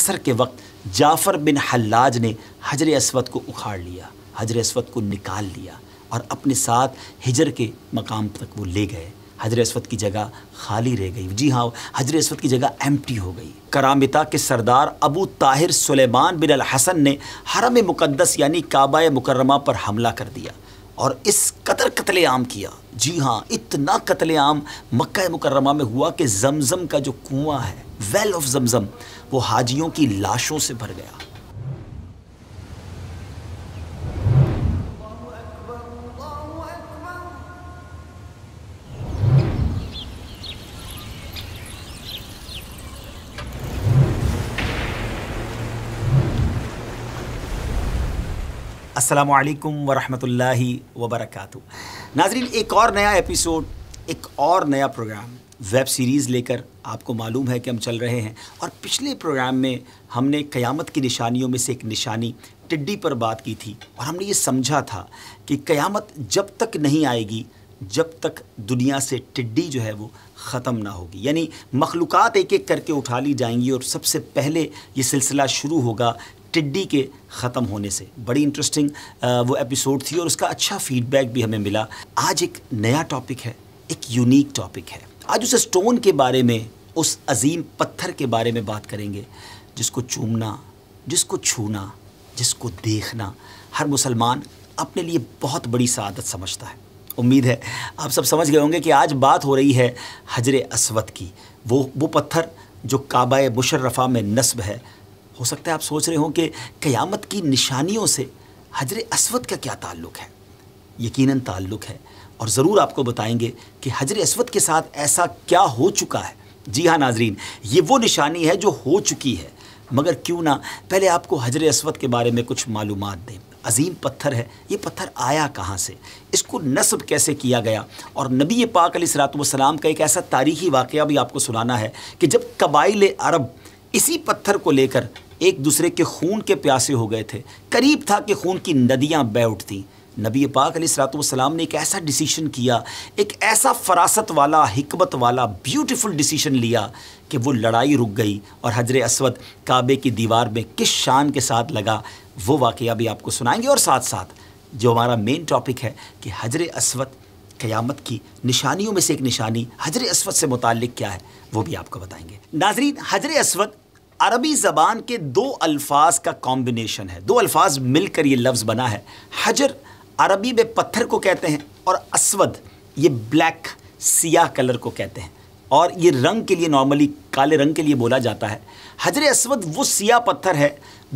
असर के वक्त जाफ़र बिन हल्लाज ने हजर असवद को उखाड़ लिया हजर असवद को निकाल लिया और अपने साथ हिजर के मकाम तक वो ले गए हजर असवद की जगह खाली रह गई जी हाँ हजर असवद की जगह एम्प्टी हो गई करामिता के सरदार अबू ताहिर सुलेमान बिन अल हसन ने हरम मुकद्दस यानी काबा मुकरमा पर हमला कर दिया और इस कदर कतले आम किया जी हाँ इतना कतले आम मक्का मुकर्रमा में हुआ कि जमज़म का जो कुआं है वेल ऑफ जमज़म वो हाजियों की लाशों से भर गया अस्सलाम वालेकुम वबरक नाजरीन एक और नया एपिसोड एक और नया प्रोग्राम वेब सीरीज़ लेकर आपको मालूम है कि हम चल रहे हैं और पिछले प्रोग्राम में हमने क़यामत की निशानियों में से एक निशानी टिड्डी पर बात की थी और हमने ये समझा था कि क़यामत जब तक नहीं आएगी जब तक दुनिया से टिड्डी जो है वो ख़त्म ना होगी यानी मखलूक़ात एक एक करके उठा ली जाएंगी और सबसे पहले ये सिलसिला शुरू होगा टिड्डी के ख़त्म होने से बड़ी इंटरेस्टिंग वो एपिसोड थी और उसका अच्छा फीडबैक भी हमें मिला आज एक नया टॉपिक है एक यूनिक टॉपिक है आज उस स्टोन के बारे में उस अजीम पत्थर के बारे में बात करेंगे जिसको चूमना जिसको छूना जिसको देखना हर मुसलमान अपने लिए बहुत बड़ी सआदत समझता है उम्मीद है आप सब समझ गए होंगे कि आज बात हो रही है हजर असवद की वो वो पत्थर जो काबा मुशर्रफ़ा में नस्ब है हो सकता है आप सोच रहे हो कि क़यामत की निशानियों से हजर असवद का क्या ताल्लुक़ है यकीनन ताल्लुक़ है और ज़रूर आपको बताएंगे कि हजर असवद के साथ ऐसा क्या हो चुका है जी हाँ नाजरीन ये वो निशानी है जो हो चुकी है मगर क्यों ना पहले आपको हजर असवद के बारे में कुछ मालूम दें अजीम पत्थर है ये पत्थर आया कहाँ से इसको नस्ब कैसे किया गया और नबी पाक सलाम का एक ऐसा तारीखी वाक़ भी आपको सुनाना है कि जब कबाइल अरब इसी पत्थर को लेकर एक दूसरे के खून के प्यासे हो गए थे करीब था कि खून की नदियाँ बह उठती नबी पाक सलाम ने एक ऐसा डिसीशन किया एक ऐसा फरासत वाला हमत वाला ब्यूटीफुल डिसीशन लिया कि वो लड़ाई रुक गई और हजर असवद काबे की दीवार में किस शान के साथ लगा वो वाक़ भी आपको सुनाएंगे और साथ साथ जो हमारा मेन टॉपिक है कि हजर असवद क़यामत की निशानियों में से एक निशानी हजर असवद से मुतल क्या है वो भी आपको बताएंगे नाजरीन हजर असवद अरबी ज़बान के दो अल्फाज का कॉम्बिनेशन है दो अल्फाज मिलकर ये लफ्ज़ बना है हजर अरबी में पत्थर को कहते हैं और असवद ये ब्लैक सियाह कलर को कहते हैं और ये रंग के लिए नॉर्मली काले रंग के लिए बोला जाता है हजर असवद वो सियाह पत्थर है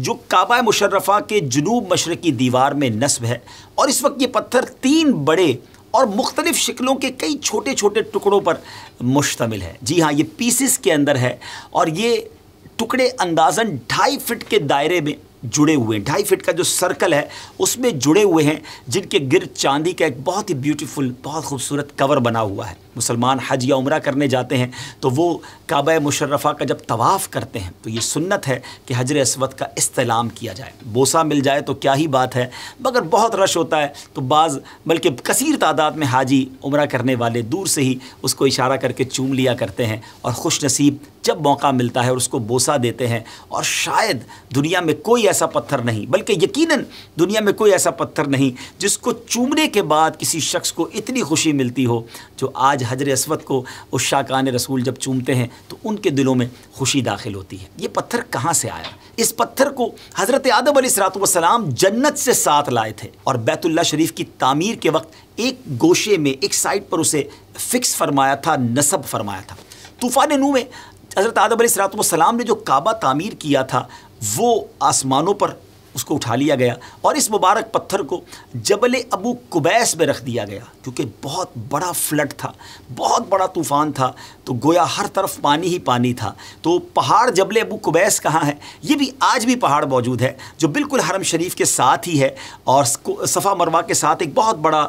जो काबा मुशर्रफ़ा के जनूब मशरक़ी दीवार में नस्ब है और इस वक्त ये पत्थर तीन बड़े और मुख्तलिफ़ शक्लों के कई छोटे छोटे टुकड़ों पर मुश्तमिल है जी हाँ ये पीसिस के अंदर है और ये टुकड़े अंदाजन ढाई फिट के दायरे में जुड़े हुए हैं ढाई फिट का जो सर्कल है उसमें जुड़े हुए हैं जिनके गिर चांदी का एक बहुत ही ब्यूटीफुल बहुत खूबसूरत कवर बना हुआ है मुसलमान हज या उम्र करने जाते हैं तो वो काब मुशर्रफ़ा का जब तवाफ़ करते हैं तो ये सुन्नत है कि हजर असवद का इस्तेलाम किया जाए बोसा मिल जाए तो क्या ही बात है मगर बहुत रश होता है तो बाज़ बल्कि कसर तादाद में हाजी उम्र करने वाले दूर से ही उसको इशारा करके चूम लिया करते हैं और खुश नसीब जब मौका मिलता है और उसको बोसा देते हैं और शायद दुनिया में कोई ऐसा पत्थर नहीं बल्कि यकीनन दुनिया में कोई ऐसा पत्थर नहीं जिसको चूमने के बाद किसी शख्स को इतनी खुशी मिलती हो जो आज हजर असवद को उस शाकान रसूल जब चूमते हैं तो उनके दिलों में खुशी दाखिल होती है ये पत्थर कहाँ से आया इस पत्थर को हज़रत आदम सलाम जन्नत से साथ लाए थे और बैतुल्ला शरीफ की तामीर के वक्त एक गोशे में एक साइड पर उसे फिक्स फरमाया था नसब फरमाया था तूफ़ान नू में हज़रत आदम सलाम ने जो काबा तामीर किया था वो आसमानों पर उसको उठा लिया गया और इस मुबारक पत्थर को जबल अबू कुबैस में रख दिया गया क्योंकि बहुत बड़ा फ्लड था बहुत बड़ा तूफ़ान था तो गोया हर तरफ पानी ही पानी था तो पहाड़ जबल अबू कुबैस कहाँ है ये भी आज भी पहाड़ मौजूद है जो बिल्कुल हरम शरीफ के साथ ही है और सफ़ा मरवा के साथ एक बहुत बड़ा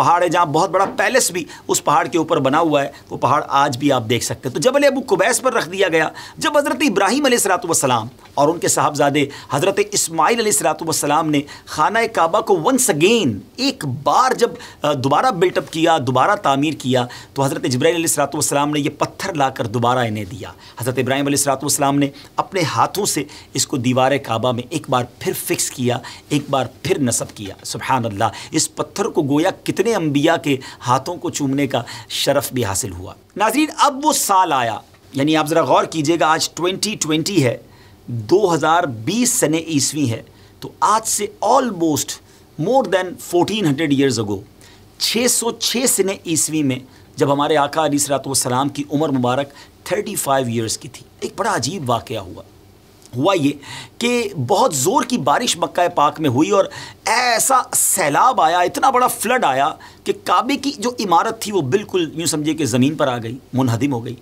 पहाड़ है जहाँ बहुत बड़ा पैलेस भी उस पहाड़ के ऊपर बना हुआ है वो पहाड़ आज भी आप देख सकते हैं तो जबल अबू कुबैस पर रख दिया गया जब हज़रत इब्राहिम सलाम और उनके साहबजादे हज़रत इसमाइल सलाम ने खाना काबा को वंस अगेन एक बार जब दोबारा बिल्टअप किया दोबारा तामीर किया तो हज़रत जब्राईल सलाम ने यह पत्थर लाकर दोबारा इन्हें दिया हज़रत इब्राहिम सलाम ने अपने हाथों से इसको दीवार काबा में एक बार फिर फिक्स किया एक बार फिर नसब किया सुबहान अल्लाह इस पत्थर को गोया कितने अम्बिया के हाथों को चूमने का शरफ़ भी हासिल हुआ नाजरीन अब वो साल आया यानी आप ज़रा गौर कीजिएगा आज 2020 है 2020 हज़ार सन ईस्वी है तो आज से almost more than 1400 hundred years ago 606 सने ईस्वी में जब हमारे आका अली सलाम की उम्र मुबारक 35 ईयर्स की थी एक बड़ा अजीब वाक़ हुआ हुआ ये कि बहुत ज़ोर की बारिश मक्का पाक में हुई और ऐसा सैलाब आया इतना बड़ा फ्लड आया कि काबे की जो इमारत थी वो बिल्कुल यूँ समझिए कि ज़मीन पर आ गई मुनहदम हो गई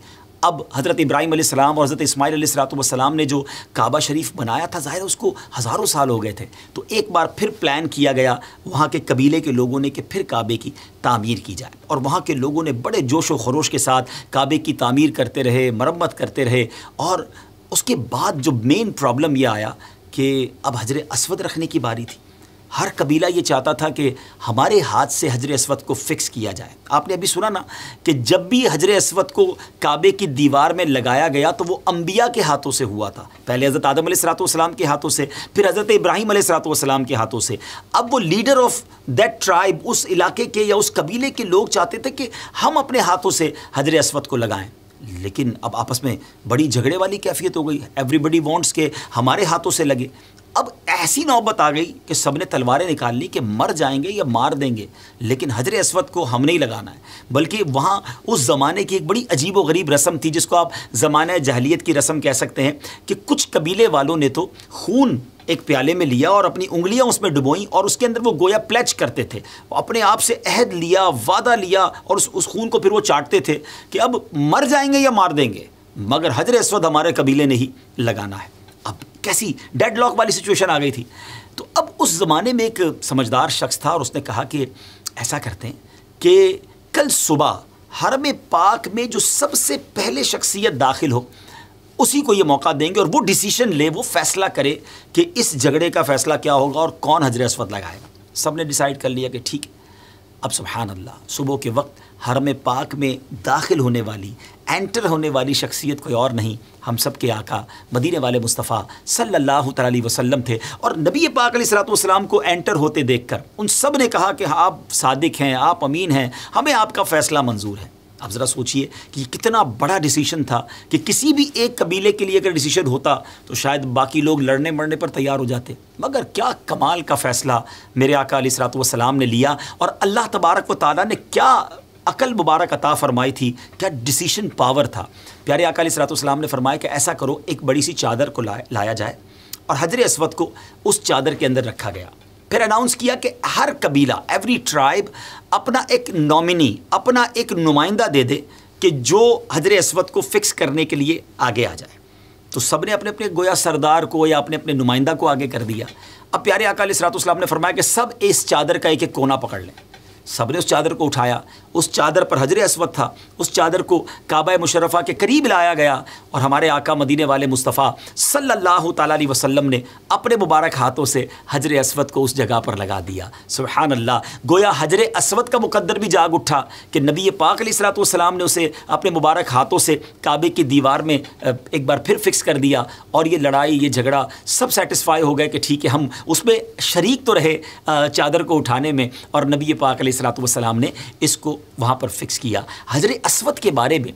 अब हज़रत इब्राहिम और हज़रत इसमाइल सलाम ने जो काबा शरीफ बनाया था ज़ाहिर उसको हज़ारों साल हो गए थे तो एक बार फिर प्लान किया गया वहाँ के कबीले के लोगों ने कि फिर काबे की तामीर की जाए और वहाँ के लोगों ने बड़े जोश व खरोश के साथ काबे की तामीर करते रहे मरम्मत करते रहे और उसके बाद जो मेन प्रॉब्लम यह आया कि अब हजर असवद रखने की बारी थी हर कबीला ये चाहता था कि हमारे हाथ से हजर असवद को फिक्स किया जाए आपने अभी सुना ना कि जब भी हजर असवद को काबे की दीवार में लगाया गया तो वो अम्बिया के हाथों से हुआ था पहले हज़रत आदम सलातम के हाथों से फिर हज़रत इब्राहिम सलातम के हाथों से अब वो लीडर ऑफ दैट ट्राइब उस इलाके के या उस कबीले के लोग चाहते थे कि हम अपने हाथों से हजर असवद को लगाएँ लेकिन अब आपस में बड़ी झगड़े वाली कैफियत हो गई एवरीबडी वॉन्ट्स के हमारे हाथों से लगे अब ऐसी नौबत आ गई कि सब ने तलवारें निकाल ली कि मर जाएंगे या मार देंगे लेकिन हजर असवद को हमने ही लगाना है बल्कि वहाँ उस ज़माने की एक बड़ी अजीब व गरीब रस्म थी जिसको आप जमाने जहलीत की रस्म कह सकते हैं कि कुछ कबीले वालों ने तो खून एक प्याले में लिया और अपनी उंगलियां उसमें डुबोई और उसके अंदर वो गोया प्लेच करते थे अपने आप से अहद लिया वादा लिया और उस उस खून को फिर वो चाटते थे कि अब मर जाएंगे या मार देंगे मगर हजर अस्वद हमारे कबीले ने ही लगाना है अब कैसी डेड लॉक वाली सिचुएशन आ गई थी तो अब उस ज़माने में एक समझदार शख्स था और उसने कहा कि ऐसा करते हैं कि कल सुबह हरम पाक में जो सबसे पहले शख्सियत दाखिल हो उसी को ये मौका देंगे और वो डिसीजन ले वो फैसला करे कि इस झगड़े का फैसला क्या होगा और कौन हजर अस्वद लगाएगा सब ने डिसाइड कर लिया कि ठीक है अब सुबहान अल्लाह सुबह के वक्त हरम पाक में दाखिल होने वाली एंटर होने वाली शख्सियत कोई और नहीं हम सब के आका मदीने वाले मुस्तफ़ा सल्लल्लाहु अलैहि वसल्लम थे और नबी पाक सलाम को एंटर होते देखकर उन सब ने कहा कि हाँ, आप सादिक हैं आप अमीन हैं हमें आपका फ़ैसला मंजूर है आप ज़रा सोचिए कि कितना बड़ा डिसीजन था कि किसी भी एक कबीले के लिए अगर डिसीजन होता तो शायद बाकी लोग लड़ने मरने पर तैयार हो जाते मगर क्या कमाल का फ़ैसला मेरे आका अली सलात वसलाम ने लिया और अल्लाह तबारक व ताली ने क्या अकल मुबारक अता फरमाई थी क्या डिसीशन पावर था प्यारे अकाली सलातम ने फरमाया कि ऐसा करो एक बड़ी सी चादर को लाया जाए और हजर असवद को उस चादर के अंदर रखा गया फिर अनाउंस किया कि हर कबीला एवरी ट्राइब अपना एक नॉमिनी अपना एक नुमाइंदा दे दे कि जो हजर असवद को फिक्स करने के लिए आगे आ जाए तो सब ने अपने अपने गोया सरदार को या अपने अपने नुमाइंदा को आगे कर दिया अब प्यारे अकाल इसरात ने फरमाया कि सब इस चादर का एक एक कोना पकड़ लें सब ने उस चादर को उठाया उस चादर पर हजर असवद था उस चादर को काबा मुशरफ़ा के करीब लाया गया और हमारे आका मदीने वाले मुस्तफ़ा सल्लल्लाहु अलैहि वसल्लम ने अपने मुबारक हाथों से हजर असवद को उस जगह पर लगा दिया सुबहान अल्लाह गोया हजर असवद का मुकद्दर भी जाग उठा कि नबी पाक सलाम ने उसे अपने मुबारक हाथों से काबे की दीवार में एक बार फिर फिक्स कर दिया और ये लड़ाई ये झगड़ा सब सेटिस्फाई हो गए कि ठीक है हम उसमें शरीक तो रहे चादर को उठाने में और नबी पाक सलाम ने इसको वहाँ पर फिक्स किया हजर असवद के बारे में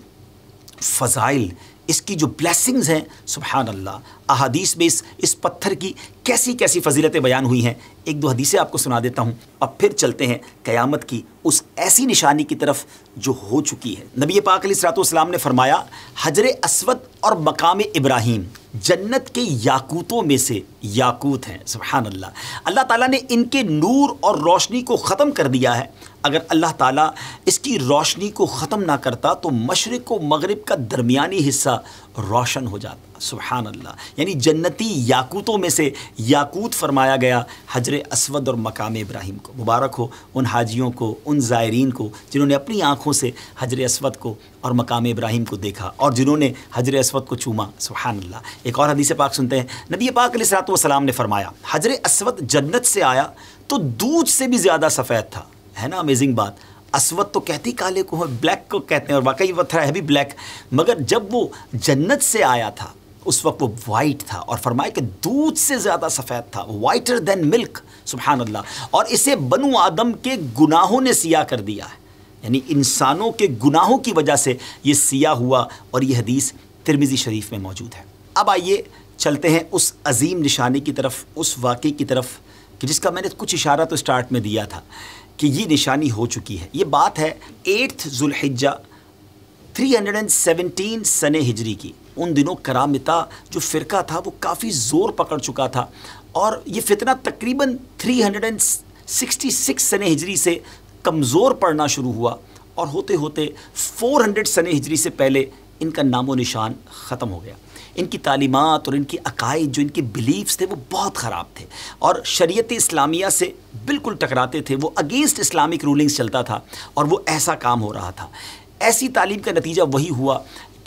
फ़ज़ाइल इसकी जो ब्लैसिंग्स हैं सुबहान अल्ला अदीस में इस इस पत्थर की कैसी कैसी फजीलतें बयान हुई हैं एक दो हदीसें आपको सुना देता हूँ अब फिर चलते हैं क़यामत की उस ऐसी निशानी की तरफ जो हो चुकी है नबी पाक सलाम ने फरमाया हजर असवद और मकाम इब्राहिम जन्नत के याकूतों में से याकूत हैं सुबहानल्ला अल्लाह अल्लाह ताला ने इनके नूर और रोशनी को ख़त्म कर दिया है अगर अल्लाह ताला इसकी रोशनी को ख़त्म ना करता तो मशरक़ व मगरब का दरमियानी हिस्सा रोशन हो जाता सुबहान अल्लाह यानी जन्नती याकूतों में से याकूत फरमाया गया हजर असवद और मकाम इब्राहिम को मुबारक हो उन हाजियों को उन ज़ायरीन को जिन्होंने अपनी आँखों से हजर असवद को और मकाम इब्राहिम को देखा और जिन्होंने हजर असवद को चूमा सुबहान अल्लाह एक और हदीस पाक सुनते हैं नबी पाक सलात वसलाम ने फरमाया हजर असवद जन्नत से आया तो दूध से भी ज़्यादा सफ़ेद था है ना अमेजिंग बात असवत तो कहती काले को है ब्लैक को कहते हैं और वाकई वो है भी ब्लैक मगर जब वो जन्नत से आया था उस वक्त वो वाइट था और फरमाया कि दूध से ज़्यादा सफ़ेद था वाइटर देन मिल्क सुबहान अल्लाह और इसे बनु आदम के गुनाहों ने सिया कर दिया है यानी इंसानों के गुनाहों की वजह से ये सिया हुआ और ये हदीस तिरमिज़ी शरीफ में मौजूद है अब आइए चलते हैं उस अजीम निशानी की तरफ उस वाक़े की तरफ कि जिसका मैंने कुछ इशारा तो स्टार्ट में दिया था कि ये निशानी हो चुकी है ये बात है एट्थ जुल्हिजा 317 सने हिजरी की उन दिनों करामिता जो फ़िरका था वो काफ़ी ज़ोर पकड़ चुका था और ये फितना तकरीबन 366 सने हिजरी से कमज़ोर पड़ना शुरू हुआ और होते होते 400 सने हिजरी से पहले इनका नामो निशान ख़त्म हो गया इनकी तालीमत और इनकी अकायद जो इनके बिलीव्स थे वो बहुत ख़राब थे और शरीयत इस्लामिया से बिल्कुल टकराते थे वो अगेंस्ट इस्लामिक रूलिंग्स चलता था और वो ऐसा काम हो रहा था ऐसी तालीम का नतीजा वही हुआ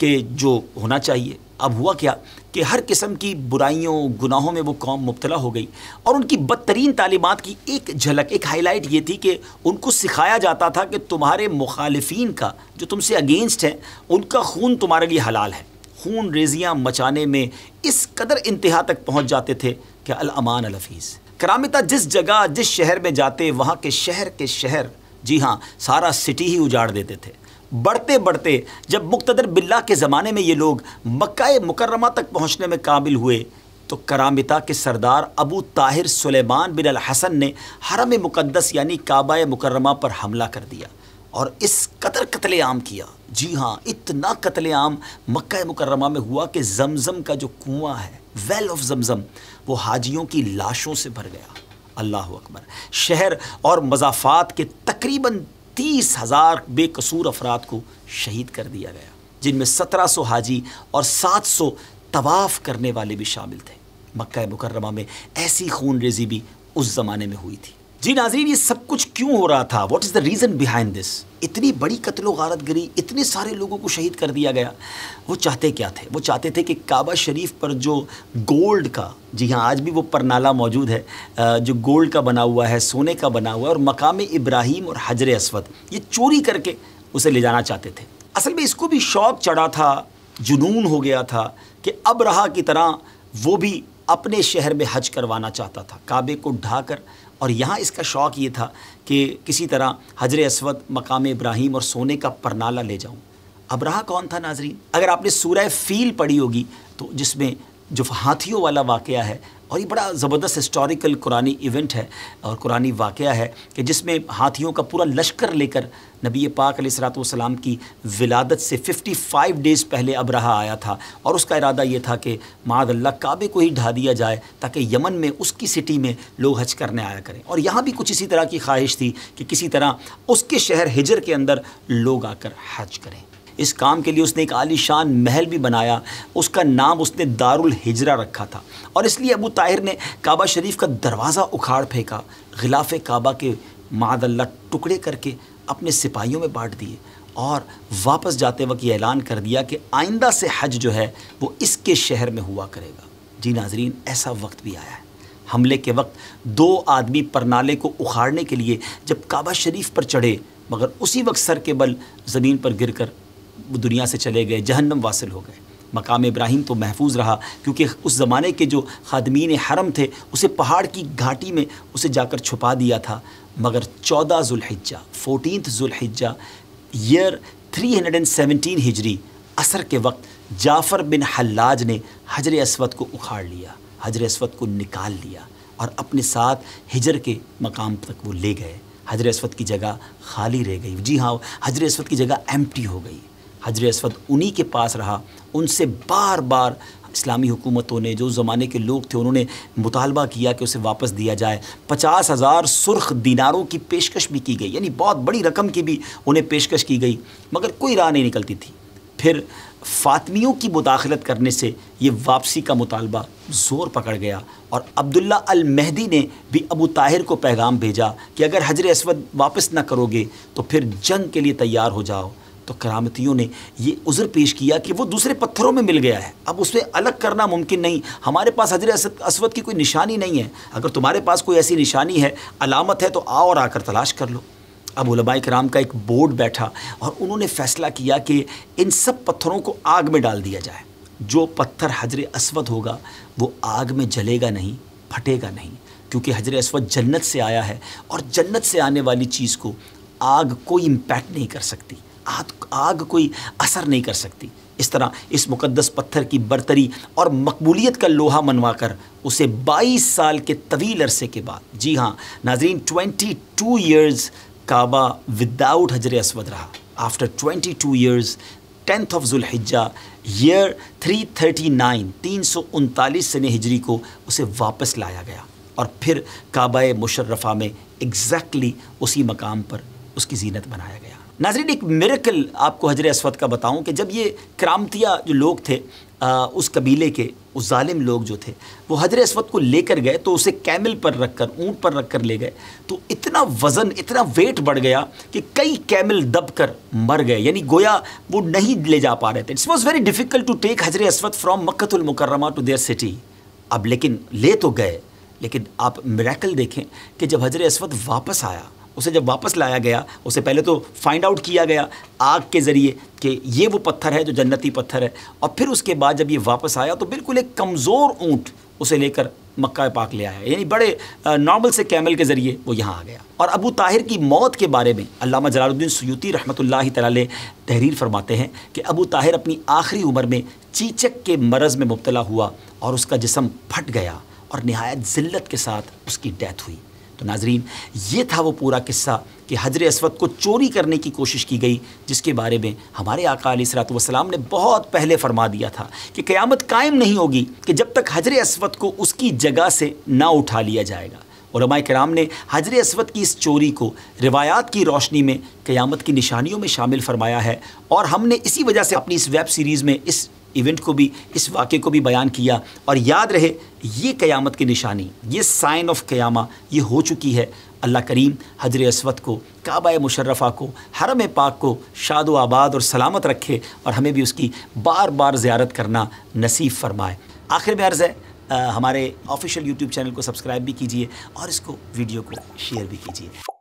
कि जो होना चाहिए अब हुआ क्या कि हर किस्म की बुराइयों गुनाहों में वो कौम मुबतला हो गई और उनकी बदतरीन तालीमत की एक झलक एक हाईलाइट ये थी कि उनको सिखाया जाता था कि तुम्हारे मुखालफन का जो तुमसे अगेंस्ट हैं उनका खून तुम्हारे लिए हलाल है खून रेजियाँ मचाने में इस कदर इंतहा तक पहुँच जाते थे कि अलमान अलफीज़ करामिता जिस जगह जिस शहर में जाते वहाँ के शहर के शहर जी हाँ सारा सिटी ही उजाड़ देते थे बढ़ते बढ़ते जब मुख्तर बिल्ला के ज़माने में ये लोग मक्का मुकरमा तक पहुँचने में काबिल हुए तो करामिता के सरदार अबू ताहिर सुलेमान बिन अल हसन ने हरम मुक़दस यानी काबा मुकरमा पर हमला कर दिया और इस कदर आम किया जी हाँ इतना कतलेआम मक्का मुकरमा में हुआ कि जमज़म का जो कुआं है वेल ऑफ जमज़म वो हाजियों की लाशों से भर गया अल्लाह अकबर शहर और मजाफात के तकरीबन तीस हज़ार बेकसूर अफराद को शहीद कर दिया गया जिनमें सत्रह सौ हाजी और सात सौ तवाफ़ करने वाले भी शामिल थे मक्का मुकरमा में ऐसी खून रेजी भी उस ज़माने में हुई थी जी नाजरीन ये सब कुछ क्यों हो रहा था what is the reason behind this इतनी बड़ी कत्लो गारत गिरी इतने सारे लोगों को शहीद कर दिया गया वो चाहते क्या थे वो चाहते थे कि काबा शरीफ पर जो गोल्ड का जी हाँ आज भी वो परनाला मौजूद है जो गोल्ड का बना हुआ है सोने का बना हुआ है और मकाम इब्राहिम और हजर असवद ये चोरी करके उसे ले जाना चाहते थे असल में इसको भी शौक चढ़ा था जुनून हो गया था कि अब रहा की तरह वो भी अपने शहर में हज करवाना चाहता था काबे को ढाकर और यहाँ इसका शौक़ ये था कि किसी तरह हजर असवद मकाम इब्राहिम और सोने का परनाला ले जाऊँ अब रहा कौन था नाजरीन अगर आपने सूरह फ़ील पढ़ी होगी तो जिसमें जो हाथियों वाला वाक़ है और ये बड़ा ज़बरदस्त हिस्टोरिकल कुरानी इवेंट है और कुरानी वाक़ है कि जिसमें हाथियों का पूरा लश्कर लेकर नबी पाक सलाम की विलादत से 55 डेज़ पहले रहा आया था और उसका इरादा ये था कि मादल्ला काबे को ही ढा दिया जाए ताकि यमन में उसकी सिटी में लोग हज करने आया करें और यहाँ भी कुछ इसी तरह की ख्वाहिश थी कि किसी तरह उसके शहर हिजर के अंदर लोग आकर हज करें इस काम के लिए उसने एक आलीशान महल भी बनाया उसका नाम उसने दारुल हिजरा रखा था और इसलिए अबू ताहिर ने काबा शरीफ का दरवाज़ा उखाड़ फेंका गिलाफ काबा के मादल्ला टुकड़े करके अपने सिपाहियों में बांट दिए और वापस जाते वक्त ये ऐलान कर दिया कि आइंदा से हज जो है वो इसके शहर में हुआ करेगा जी नाजरीन ऐसा वक्त भी आया है हमले के वक्त दो आदमी परनाले को उखाड़ने के लिए जब काबा शरीफ पर चढ़े मगर उसी वक्त सर के बल ज़मीन पर गिरकर वो दुनिया से चले गए जहन्नम वासिल हो गए मकाम इब्राहिम तो महफूज रहा क्योंकि उस ज़माने के जो खादमीन हरम थे उसे पहाड़ की घाटी में उसे जाकर छुपा दिया था मगर चौदह जुल्हिज्जा फोटीन जुल्हिज्जा ईयर 317 हिजरी असर के वक्त जाफ़र बिन हल्लाज ने हजर असवद को उखाड़ लिया हजर असवद को निकाल लिया और अपने साथ हिजर के मकाम तक वो ले गए हजर असवद की जगह खाली रह गई जी हाँ हजर असवद की जगह एम्प्टी हो गई हजर असवद उन्हीं के पास रहा उनसे बार बार इस्लामी हुकूमतों ने जो ज़माने के लोग थे उन्होंने मुतालबा किया कि उसे वापस दिया जाए पचास हज़ार सुर्ख दीनारों की पेशकश भी की गई यानी बहुत बड़ी रकम की भी उन्हें पेशकश की गई मगर कोई राह नहीं निकलती थी फिर फातमियों की मुदाखलत करने से ये वापसी का मुतालबा ज़ोर पकड़ गया और अब्दुल्ला अल महदी ने भी अबू ताहिर को पैगाम भेजा कि अगर हजर असवद वापस ना करोगे तो फिर जंग के लिए तैयार हो जाओ तो करामतियों ने ये उज़र पेश किया कि वो दूसरे पत्थरों में मिल गया है अब उसे अलग करना मुमकिन नहीं हमारे पास हजर असवद की कोई निशानी नहीं है अगर तुम्हारे पास कोई ऐसी निशानी है अलामत है तो आओ और आकर तलाश कर लो अब उलमा कराम का एक बोर्ड बैठा और उन्होंने फैसला किया कि इन सब पत्थरों को आग में डाल दिया जाए जो पत्थर हजर असवद होगा वो आग में जलेगा नहीं फटेगा नहीं क्योंकि हजर असवद जन्नत से आया है और जन्नत से आने वाली चीज़ को आग कोई इम्पैक्ट नहीं कर सकती आग आग कोई असर नहीं कर सकती इस तरह इस मुकद्दस पत्थर की बरतरी और मकबूलियत का लोहा मनवा कर उसे 22 साल के तवील अरसे के बाद जी हाँ नाजरीन 22 टू ईयर्स काबा विदाउट हजर असवद रहा after 22 two years tenth of जुल्हिजा ईयर 339 तीन सौ उनतालीस सन हिजरी को उसे वापस लाया गया और फिर काबा मुशर्रफ़ा में एग्जैक्टली exactly उसी मकाम पर उसकी जीनत बनाया गया नाजरीन एक मेरेकल आपको हजर असवद का बताऊं कि जब ये क्रामतिया जो लोग थे आ, उस कबीले के उस ालिम लोग जो थे वो हजर असवद को लेकर गए तो उसे कैमल पर रख कर ऊँट पर रख कर ले गए तो इतना वज़न इतना वेट बढ़ गया कि कई कैमल दब कर मर गए यानी गोया वो नहीं ले जा पा रहे थे it's was very difficult to take हजर असवद फ्राम मक्तुलमकरमा टू देयर सिटी अब लेकिन ले तो गए लेकिन आप मेरेकल देखें कि जब हजर असवद वापस आया उसे जब वापस लाया गया उसे पहले तो फाइंड आउट किया गया आग के ज़रिए कि ये वो पत्थर है जो जन्नती पत्थर है और फिर उसके बाद जब ये वापस आया तो बिल्कुल एक कमज़ोर ऊँट उसे लेकर मक्का पाक ले आया यानी बड़े नॉर्मल से कैमल के ज़रिए वो यहाँ आ गया और अबू ताहिर की मौत के बारे में अलामा जलालुद्दीन सयूती रहमत तआला तहरीर फरमाते हैं कि अबू ताहिर अपनी आखिरी उम्र में चीचक के मरज़ में मुबतला हुआ और उसका जिसम फट गया और नहायत ज़िल्लत के साथ उसकी डेथ हुई तो नाजरीन ये था वो पूरा किस्सा कि हजर असवद को चोरी करने की कोशिश की गई जिसके बारे में हमारे आका सलाम ने बहुत पहले फरमा दिया था कि क़यामत कायम नहीं होगी कि जब तक हजर असवद को उसकी जगह से ना उठा लिया जाएगा और कराम ने हजर असवद की इस चोरी को रिवायात की रोशनी में क़यामत की निशानियों में शामिल फरमाया है और हमने इसी वजह से अपनी इस वेब सीरीज़ में इस इवेंट को भी इस वाक़े को भी बयान किया और याद रहे ये क़यामत की निशानी ये साइन ऑफ क़यामा ये हो चुकी है अल्लाह करीम हजर असवद को काबा मुशर्रफ़ा को हरम पाक को शाद आबाद और सलामत रखे और हमें भी उसकी बार बार ज़्यारत करना नसीब फरमाए आखिर में अर्ज़ है आ, हमारे ऑफिशियल यूट्यूब चैनल को सब्सक्राइब भी कीजिए और इसको वीडियो को शेयर भी कीजिए